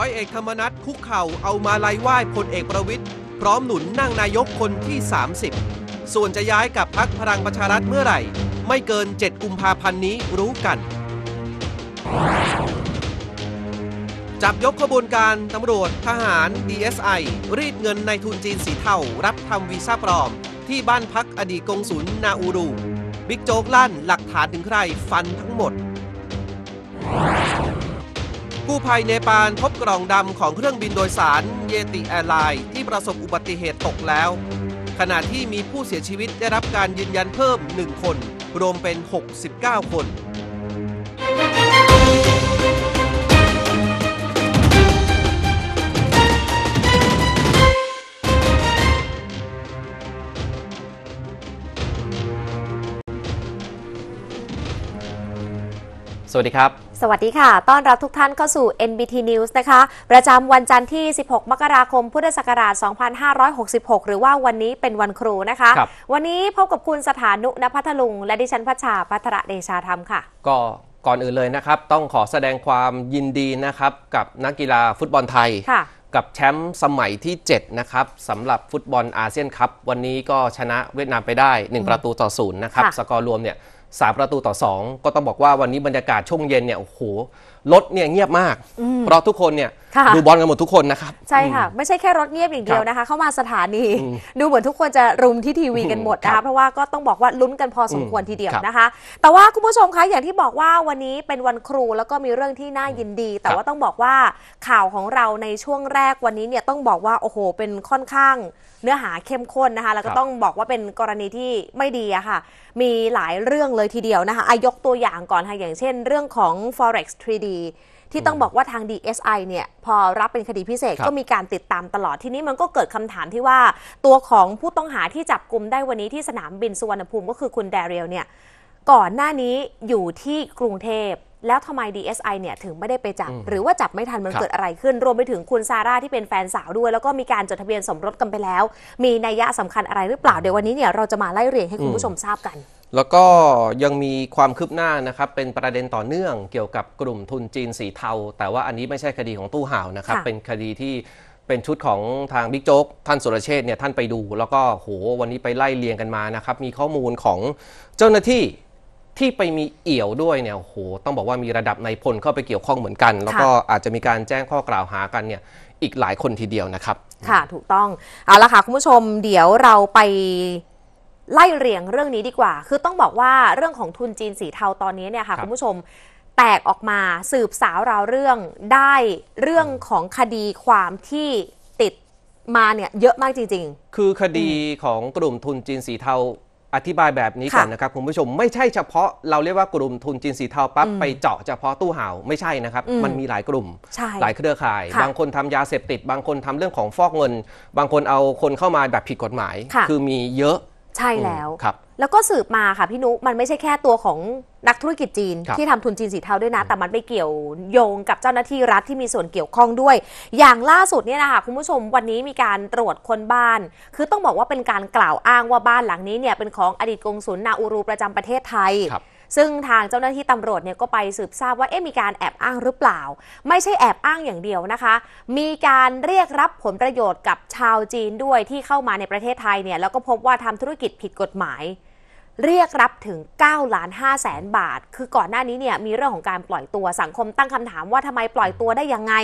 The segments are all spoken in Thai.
ร้อยเอกธรรมนัฐคุกเข่าเอามาล่ยไหว้พลเอกประวิทย์ พร้อมหนุนนั่งนายกคนที่ 30 ส่วนจะย้ายกับพักพลังประชารัฐเมื่อไหร่ ไม่เกิน7กุมภาพันธ์นี้รู้กัน จับยกขบวนการตำรวจทหาร DSI รีดเงินในทุนจีนสีเทารับทำวีซ่าปลอม ที่บ้านพักอดีตกงสุลนาอูรู บิ๊กโจ๊กลั่นหลักฐานถึงใครฟันทั้งหมดู้ภัยเนปาลพบกล่องดำของเครื่องบินโดยสาร เยติแอร์ไลน์ที่ประสบอุบัติเหตุตกแล้วขณะที่มีผู้เสียชีวิตได้รับการยืนยันเพิ่ม 1 คน รวมเป็น 69 คน สวัสดีครับสวัสดีค่ะ ต้อนรับทุกท่านเข้าสู่ NBT News นะคะ ประจำวันจันทร์ที่ 16 มกราคมพุทธศักราช 2566 หรือว่าวันนี้เป็นวันครูนะคะ วันนี้พบกับคุณสถานุณพัทลุง และดิฉันพัชชาพัทระเดชาธรรมค่ะก็ก่อนอื่นเลยนะครับ ต้องขอแสดงความยินดีนะครับ กับนักกีฬาฟุตบอลไทย กับแชมป์สมัยที่ 7 นะครับสำหรับฟุตบอลอาเซียนคัพ วันนี้ก็ชนะเวียดนามไปได้ 1 ประตูต่อศูนย์นะครับสกอร์รวมเนี่ย3 ประตูต่อ 2 ก็ต้องบอกว่าวันนี้บรรยากาศช่วงเย็นเนี่ยโอ้โหรถเนี่ยเงียบมาก เพราะทุกคนเนี่ยดูบอลกันหมดทุกคนนะครับใช่ค่ะไม่ใช่แค่รถเงียบอย่างเดียวนะคะ เข้ามาสถานีดูเหมือนทุกคนจะรุมที่ทีวีกันหมดนะคะเพราะว่าก็ต้องบอกว่าลุ้นกันพอสมควรทีเดียวนะคะ แต่ว่าคุณผู้ชมคะอย่างที่บอกว่าวันนี้เป็นวันครูแล้วก็มีเรื่องที่น่ายินดี แต่ว่าต้องบอกว่าข่าวของเราในช่วงแรกวันนี้เนี่ยต้องบอกว่าโอ้โหเป็นค่อนข้างเนื้อหาเข้มข้นนะคะแล้วก็ต้องบอกว่าเป็นกรณีที่ไม่ดีอะค่ะ มีหลายเรื่องเลยทีเดียวนะคะอายกตัวอย่างก่อนค่ะอย่างเช่น เรื่องของ forex 3D ีที่ต้องบอกว่าทาง DSI เนี่ยพอรับเป็นคดีพิเศษก็มีการติดตามตลอดทีนี้มันก็เกิดคำถามที่ว่าตัวของผู้ต้องหาที่จับกลุ่มได้วันนี้ที่สนามบินสุวรรณภูมิก็คือคุณแดเรียลเนี่ยก่อนหน้านี้อยู่ที่กรุงเทพแล้วทำไม DSI เนี่ยถึงไม่ได้ไปจับ หรือว่าจับไม่ทันมันเกิดอะไรขึ้น รวมไปถึงคุณซาร่าที่เป็นแฟนสาวด้วย แล้วก็มีการจดทะเบียนสมรสกันไปแล้ว มีนัยยะสำคัญอะไรหรือเปล่าเดี๋ยววันนี้เนี่ยเราจะมาไล่เรียงให้คุณผู้ชมทราบกันแล้วก็ยังมีความคืบหน้านะครับ เป็นประเด็นต่อเนื่องเกี่ยวกับกลุ่มทุนจีนสีเทาแต่ว่าอันนี้ไม่ใช่คดีของตู้ห่าวนะครับ เป็นคดีที่เป็นชุดของทางบิ๊กโจ๊ก ท่านสุรเชษเนี่ยท่านไปดู แล้วก็โหวันนี้ไปไล่เลียงกันมานะครับ มีข้อมูลของเจ้าหน้าที่ที่ไปมีเอี่ยวด้วยเนี่ยโหต้องบอกว่ามีระดับในพลเข้าไปเกี่ยวข้องเหมือนกัน แล้วก็อาจจะมีการแจ้งข้อกล่าวหากันเนี่ย อีกหลายคนทีเดียวนะครับ ค่ะถูกต้องเอาละค่ะคุณผู้ชมเดี๋ยวเราไปไล่เรียงเรื่องนี้ดีกว่า คือต้องบอกว่าเรื่องของทุนจีนสีเทาตอนนี้เนี่ยค่ะคุณผู้ชมแตกออกมาสืบสาวราวเรื่องได้เรื่องของคดีความที่ติดมาเนี่ยเยอะมากจริง ๆ คือคดีของกลุ่มทุนจีนสีเทาอธิบายแบบนี้ก่อนนะครับคุณผู้ชม ไม่ใช่เฉพาะเราเรียกว่ากลุ่มทุนจีนสีเทาปั๊บไปเจาะเฉพาะตู้ห่าวไม่ใช่นะครับ มันมีหลายกลุ่มหลายเครือข่าย บางคนทำยาเสพติดบางคนทำเรื่องของฟอกเงิน บางคนเอาคนเข้ามาแบบผิดกฎหมาย คือมีเยอะใช่แล้วครับแล้วก็สืบมาค่ะพี่นุมันไม่ใช่แค่ตัวของนักธุรกิจจีน ที่ทำทุนจีนสีเทาด้วยนะ แต่มันไปเกี่ยวโยงกับเจ้าหน้าที่รัฐที่มีส่วนเกี่ยวข้องด้วย อย่างล่าสุดเนี่ยนะคะคุณผู้ชมวันนี้มีการตรวจคนบ้าน คือต้องบอกว่าเป็นการกล่าวอ้างว่าบ้านหลังนี้เนี่ยเป็นของอดีตกงสุลนาอูรูประจำประเทศไทยครับซึ่งทางเจ้าหน้าที่ตำรวจเนี่ยก็ไปสืบทราบว่าเอ๊ะมีการแอบอ้างหรือเปล่า ไม่ใช่แอบอ้างอย่างเดียวนะคะ มีการเรียกรับผลประโยชน์กับชาวจีนด้วยที่เข้ามาในประเทศไทยเนี่ยแล้วก็พบว่าทำธุรกิจผิดกฎหมาย เรียกรับถึง9ล้าน5แสนบาท คือก่อนหน้านี้เนี่ยมีเรื่องของการปล่อยตัวสังคมตั้งคำถามว่าทำไมปล่อยตัวได้ยังไง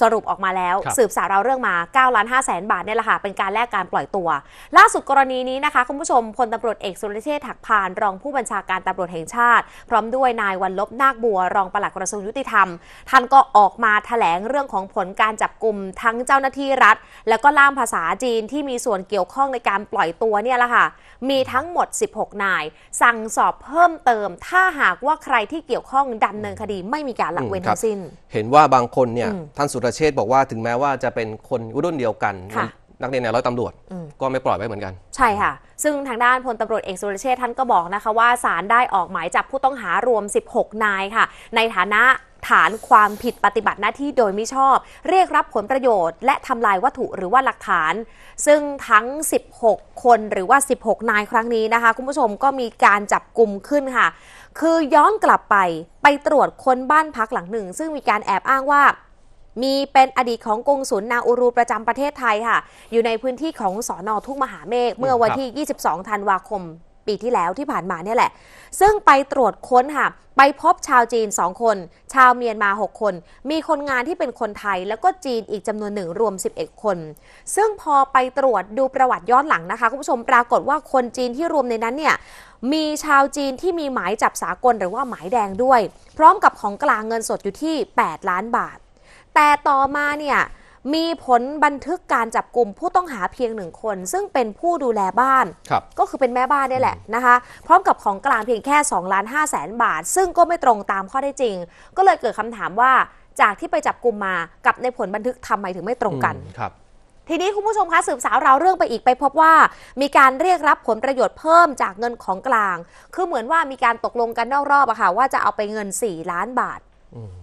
สรุปออกมาแล้วสืบสาวเราเรื่องมา9ก้าล้านห้าแสนบาทเนี่ยแหละค่ะเป็นการแลกการปล่อยตัว ล่าสุดกรณีนี้นะคะคุณผู้ชมพลตำรวจเอกสุรเชษฐ์ถักพานรองผู้บัญชาการตำรวจแห่งชาติ พร้อมด้วยนายวันลบนาคบัว รองปลัดกระทรวงยุติธรรม ท่านก็ออกมาแถลงเรื่องของผลการจับกลุ่มทั้งเจ้าหน้าที่รัฐ แล้วก็ล่ามภาษาจีนที่มีส่วนเกี่ยวข้องในการปล่อยตัวเนี่ยแหละค่ะมีทั้งหมด 16นายสั่งสอบเพิ่มเติม ถ้าหากว่าใครที่เกี่ยวข้องดาเนินคดีไม่มีการละเว้นทั้งสิ้นเห็นว่าบางคนเนี่ยท่านสุรเชษบอกว่าถึงแม้ว่าจะเป็นคนรุ่นเดียวกัน นักเรียนในร้อยตำรวจ ก็ไม่ปล่อยไว้เหมือนกัน ใช่ค่ะ ซึ่งทางด้านพลตำรวจเอกสุรเชษท่านก็บอกนะคะว่าศาลได้ออกหมายจับผู้ต้องหารวม 16 นายค่ะ ในฐานะฐานความผิดปฏิบัติหน้าที่โดยมิชอบ เรียกรับผลประโยชน์และทำลายวัตถุหรือว่าหลักฐาน ซึ่งทั้ง 16 คนหรือว่า 16 นายครั้งนี้นะคะ คุณผู้ชมก็มีการจับกลุ่มขึ้นค่ะ คือย้อนกลับไปไปตรวจคนบ้านพักหลังหนึ่ง ซึ่งมีการแอบอ้างว่ามีเป็นอดีตของกงสุลนาอูรูประจำประเทศไทยค่ะ อยู่ในพื้นที่ของสอนอทุ่งมหาเมฆ เมื่อวันที่ 22ธันวาคม ปีที่แล้วที่ผ่านมาเนี่ยแหละ ซึ่งไปตรวจค้นค่ะ ไปพบชาวจีน 2 คน ชาวเมียนมา 6 คน มีคนงานที่เป็นคนไทยแล้วก็จีนอีกจำนวนหนึ่งรวม 11 คน ซึ่งพอไปตรวจดูประวัติย้อนหลังนะคะคุณผู้ชมปรากฏว่าคนจีนที่รวมในนั้นเนี่ย มีชาวจีนที่มีหมายจับสากลหรือว่าหมายแดงด้วย พร้อมกับของกลางเงินสดอยู่ที่ 8 ล้านบาทแต่ต่อมาเนี่ยมีผลบันทึกการจับกลุ่มผู้ต้องหาเพียงหนึ่งคน ซึ่งเป็นผู้ดูแลบ้านก็คือเป็นแม่บ้านนี่แหละนะคะพร้อมกับของกลางเพียงแค่2ล้าน5แสนบาท ซึ่งก็ไม่ตรงตามข้อได้จริง ก็เลยเกิดคำถามว่าจากที่ไปจับกลุ่มมากับในผลบันทึกทำไมถึงไม่ตรงกันครับทีนี้คุณผู้ชมคะสืบสาวเราเรื่องไปอีกไปพบว่า มีการเรียกรับผลประโยชน์เพิ่มจากเงินของกลาง คือเหมือนว่ามีการตกลงกันนอกรอบอะค่ะว่าจะเอาไปเงิน 4 ล้านบาท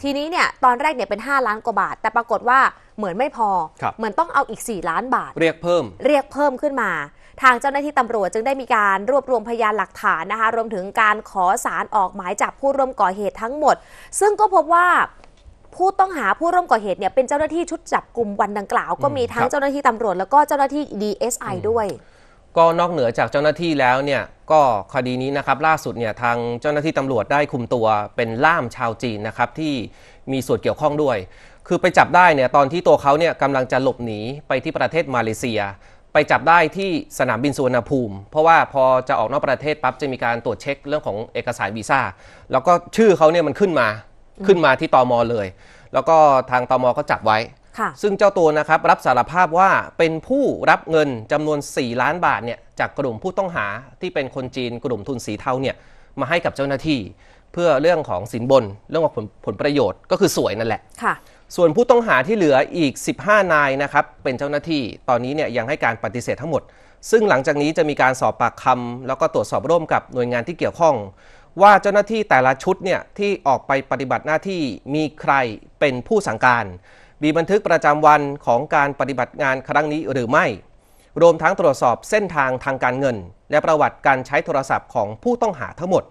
ทีนี้เนี่ยตอนแรกเนี่ยเป็น 5 ล้านกว่าบาท แต่ปรากฏว่าเหมือนไม่พอ เหมือนต้องเอาอีก 4 ล้านบาท เรียกเพิ่ม เรียกเพิ่มขึ้นมา ทางเจ้าหน้าที่ตำรวจจึงได้มีการรวบรวมพยานหลักฐานนะคะรวมถึงการขอสารออกหมายจับผู้ร่วมก่อเหตุทั้งหมดซึ่งก็พบว่าผู้ต้องหาผู้ร่วมก่อเหตุเนี่ยเป็นเจ้าหน้าที่ชุดจับกลุ่มวันดังกล่าวก็มีทั้งเจ้าหน้าที่ตำรวจแล้วก็เจ้าหน้าที่ DSI ด้วยก็นอกเหนือจากเจ้าหน้าที่แล้วเนี่ย ก็คดีนี้นะครับล่าสุดเนี่ยทางเจ้าหน้าที่ตำรวจได้คุมตัวเป็นล่ามชาวจีนนะครับ ที่มีส่วนเกี่ยวข้องด้วย คือไปจับได้เนี่ยตอนที่ตัวเขาเนี่ยกำลังจะหลบหนีไปที่ประเทศมาเลเซีย ไปจับได้ที่สนามบินสุวรรณภูมิ เพราะว่าพอจะออกนอกประเทศปั๊บจะมีการตรวจเช็คเรื่องของเอกสารวีซ่าแล้วก็ชื่อเขาเนี่ยมันขึ้นมาขึ้นมาที่ตอมอเลย แล้วก็ทางตอมอก็จับไว้ซึ่งเจ้าตัวนะครับ รับสารภาพว่าเป็นผู้รับเงินจำนวน 4 ล้านบาทเนี่ย จากกลุ่มผู้ต้องหาที่เป็นคนจีนกลุ่มทุนสีเทาเนี่ยมาให้กับเจ้าหน้าที่ เพื่อเรื่องของสินบนเรื่องของผลผลประโยชน์ก็คือสวยนั่นแหละค่ะส่วนผู้ต้องหาที่เหลืออีก 15 นายนะครับ เป็นเจ้าหน้าที่ตอนนี้เนี่ยยังให้การปฏิเสธทั้งหมด ซึ่งหลังจากนี้จะมีการสอบปากคำแล้วก็ตรวจสอบร่วมกับหน่วยงานที่เกี่ยวข้อง ว่าเจ้าหน้าที่แต่ละชุดเนี่ยที่ออกไปปฏิบัติหน้าที่มีใครเป็นผู้สั่งการมีบันทึกประจำวันของการปฏิบัติงานครั้งนี้หรือไม่ รวมทั้งตรวจสอบเส้นทางทางการเงิน และประวัติการใช้โทรศัพท์ของผู้ต้องหาทั้งหมด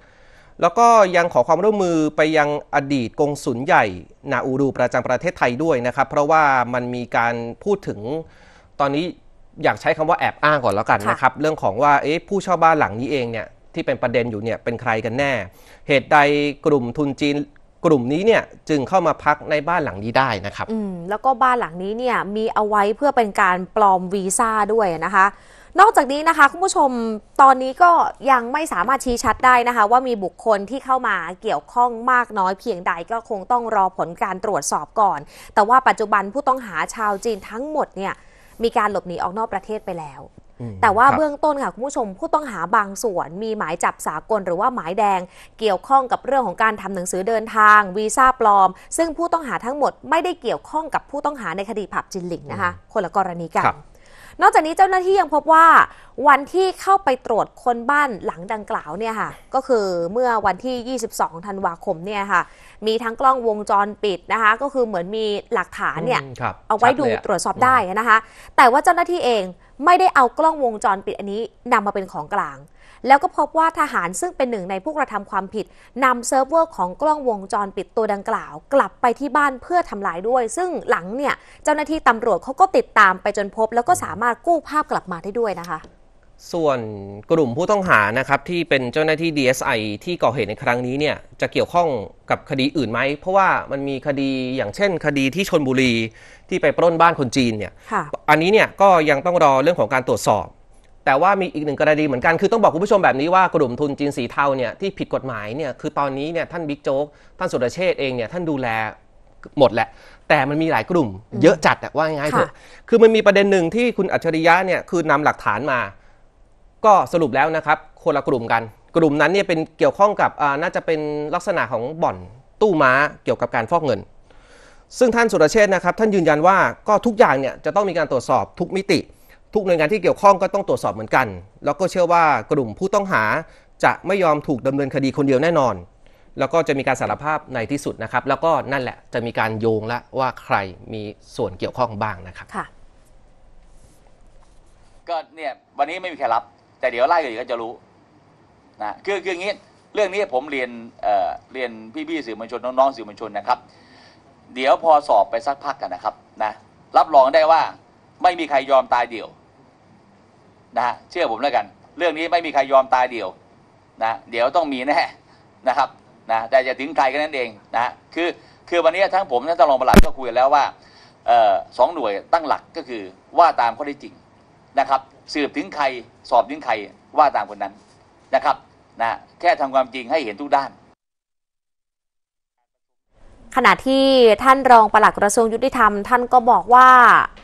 แล้วก็ยังขอความร่วมมือไปยังอดีตกงสุลใหญ่ นาอูรูประจำประเทศไทยด้วยนะครับ เพราะว่ามันมีการพูดถึง ตอนนี้อยากใช้คำว่าแอบอ้างก่อนแล้วกันนะครับเรื่องของว่าเอ๊ะผู้เช่าบ้านหลังนี้เองเนี่ยที่เป็นประเด็นอยู่เนี่ยเป็นใครกันแน่ เหตุใดกลุ่มทุนจีนกลุ่มนี้เนี่ยจึงเข้ามาพักในบ้านหลังนี้ได้นะครับอืมแล้วก็บ้านหลังนี้เนี่ยมีเอาไว้เพื่อเป็นการปลอมวีซ่าด้วยนะคะ นอกจากนี้นะคะคุณผู้ชมตอนนี้ก็ยังไม่สามารถชี้ชัดได้นะคะ ว่ามีบุคคลที่เข้ามาเกี่ยวข้องมากน้อยเพียงใดก็คงต้องรอผลการตรวจสอบก่อน แต่ว่าปัจจุบันผู้ต้องหาชาวจีนทั้งหมดเนี่ยมีการหลบหนีออกนอกประเทศไปแล้วแต่ว่าเบื้องต้นค่ะคุณผู้ชมผู้ต้องหาบางส่วน มีหมายจับสากลหรือว่าหมายแดง เกี่ยวข้องกับเรื่องของการทำหนังสือเดินทาง วีซ่าปลอมซึ่งผู้ต้องหาทั้งหมดไม่ได้เกี่ยวข้องกับผู้ต้องหาในคดีผับจินหลิงนะคะคนละกรณีกันนอกจากนี้เจ้าหน้าที่ยังพบว่าวันที่เข้าไปตรวจคนบ้านหลังดังกล่าวเนี่ยค่ะก็คือเมื่อวันที่ 22 ธันวาคมเนี่ยค่ะมีทั้งกล้องวงจรปิดนะคะก็คือเหมือนมีหลักฐานเนี่ยเอาไว้ดูตรวจสอบได้นะคะ แต่ว่าเจ้าหน้าที่เองไม่ได้เอากล้องวงจรปิดอันนี้นำมาเป็นของกลาง แล้วก็พบว่าทหารซึ่งเป็นหนึ่งในผู้กระทำความผิดนำเซิร์ฟเวอร์ของกล้องวงจรปิดตัวดังกล่าว กลับไปที่บ้านเพื่อทำลายด้วย ซึ่งหลังเนี่ยเจ้าหน้าที่ตำรวจเขาก็ติดตามไปจนพบ แล้วก็สามารถกู้ภาพกลับมาได้ด้วยนะคะส่วนกลุ่มผู้ต้องหานะครับที่เป็นเจ้าหน้าที่ DSI ที่ก่อเหตุในครั้งนี้เนี่ยจะเกี่ยวข้องกับคดีอื่นไหม เพราะว่ามันมีคดีอย่างเช่นคดีที่ชนบุรี ที่ไปปล้นบ้านคนจีนเนี่ยอันนี้เนี่ยก็ยังต้องรอเรื่องของการตรวจสอบ แต่ว่ามีอีกหนึ่งกรณีเหมือนกันคือต้องบอกคุณผู้ชมแบบนี้ว่ากลุ่มทุนจีนสีเทาเนี่ยที่ผิดกฎหมายเนี่ยคือตอนนี้เนี่ยท่านบิ๊กโจ๊กท่านสุรเชษเองเนี่ยท่านดูแลหมดแหละแต่มันมีหลายกลุ่ม เยอะจัดว่าง่ายเถอะคือมันมีประเด็นหนึ่งที่คุณอัจฉริยะเนี่ยคือนำหลักฐานมาก็สรุปแล้วนะครับ คนละกลุ่มกันกลุ่มนั้นเนี่ยเป็นเกี่ยวข้องกับน่าจะเป็นลักษณะของบ่อนตู้ม้าเกี่ยวกับการฟอกเงิน ซึ่งท่านสุรเชษนะครับท่านยืนยันว่าก็ทุกอย่างเนี่ยจะต้องมีการตรวจสอบทุกมิติ ทุกหน่วยงานที่เกี่ยวข้องก็ต้องตรวจสอบเหมือนกัน แล้วก็เชื่อว่ากลุ่มผู้ต้องหาจะไม่ยอมถูกดำเนินคดีคนเดียวแน่นอน แล้วก็จะมีการสารภาพในที่สุดนะครับ แล้วก็นั่นแหละจะมีการโยงละว่าใครมีส่วนเกี่ยวข้องบ้างนะครับก็เนี่ยวันนี้ไม่มีใครรับแต่เดี๋ยวไล่กันอีกก็จะรู้นะคือคืออย่างนี้เรื่องนี้ผมเรียนเเรียนพี่ๆสื่อมวลชนน้องๆสื่อมวลชนนะครับ เดี๋ยวพอสอบไปสักพักกันนะครับ นะ รับรองได้ว่าไม่มีใครยอมตายเดี่ยว นะฮะเชื่อผมแล้วกัน เรื่องนี้ไม่มีใครยอมตายเดี่ยว นะ เดี๋ยวต้องมีแน่นะครับนะแต่จะถึงใครกันนั่นเองนะคือคือวันนี้ทั้งผม ทั้งตลองประหลัดก็คุยแล้วว่าสองหน่วยตั้งหลักก็คือว่าตามข้อได้จริงนะครับสืบถึงใครสอบถึงใครว่าตามคนนั้นนะครับนะแค่ทำความจริงให้เห็นทุกด้าน ขณะที่ท่านรองปลัดกระทรวงยุติธรรม ท่านก็บอกว่า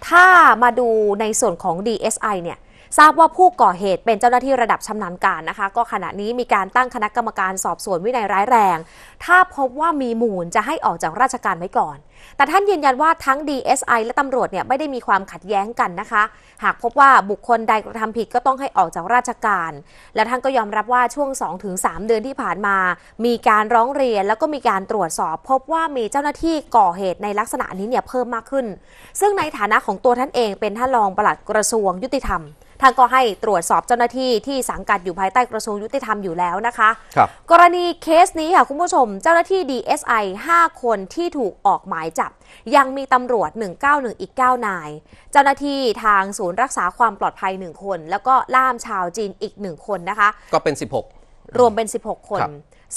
ถ้ามาดูในส่วนของ DSI เนี่ยทราบว่าผู้ก่อเหตุเป็นเจ้าหน้าที่ระดับชำนาญการนะคะ ก็ขณะนี้มีการตั้งคณะกรรมการสอบสวนวินัยร้ายแรง ถ้าพบว่ามีมูลจะให้ออกจากราชการไว้ก่อน แต่ท่านยืนยันว่าทั้ง DSI และตำรวจเนี่ย ไม่ได้มีความขัดแย้งกันนะคะ หากพบว่าบุคคลใดกระทำผิดก็ต้องให้ออกจากราชการ และท่านก็ยอมรับว่าช่วง 2-3 เดือนที่ผ่านมา มีการร้องเรียนแล้วก็มีการตรวจสอบ พบว่ามีเจ้าหน้าที่ก่อเหตุในลักษณะนี้เนี่ยเพิ่มมากขึ้น ซึ่งในฐานะของตัวท่านเองเป็นท่านรองปลัดกระทรวงยุติธรรมท่านก็ให้ตรวจสอบเจ้าหน้าที่ที่สังกัดอยู่ภายใต้กระทรวงยุติธรรมอยู่แล้วนะคะ ครับ กรณีเคสนี้ค่ะ คุณผู้ชมเจ้าหน้าที่ DSI 5 คนที่ถูกออกหมายจับ ยังมีตำรวจ 191อีก9นาย เจ้าหน้าที่ทางศูนย์รักษาความปลอดภัย 1 คน แล้วก็ล่ามชาวจีนอีก 1 คนนะคะ ก็เป็น 16 รวมเป็น 16 คนค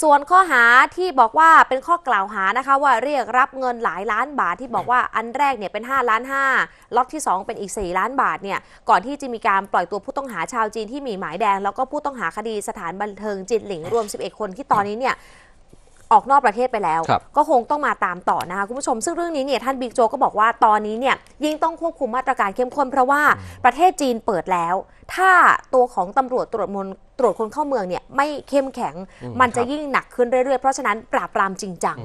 ส่วนข้อหาที่บอกว่าเป็นข้อกล่าวหานะคะว่าเรียกรับเงินหลายล้านบาทที่บอกว่าอันแรกเนี่ยเป็น5ล้าน5ล็อกที่ 2 เป็นอีก 4 ล้านบาทเนี่ยก่อนที่จะมีการปล่อยตัวผู้ต้องหาชาวจีนที่มีหมายแดง แล้วก็ผู้ต้องหาคดีสถานบันเทิงจินหลิงรวม 11 คนที่ตอนนี้เนี่ยออกนอกประเทศไปแล้ว ก็คงต้องมาตามต่อนะคะคุณผู้ชมซึ่งเรื่องนี้เนี่ยท่านบิ๊กโจก็บอกว่าตอนนี้เนี่ยยิ่งต้องควบคุมมาตรการเข้มข้นเพราะว่าประเทศจีนเปิดแล้ว ถ้าตัวของตำรวจตรวจมนตรวจคนเข้าเมืองเนี่ยไม่เข้มแข็งมันจะยิ่งหนักขึ้นเรื่อยๆ เพราะฉะนั้นปราบปรามจริงจัง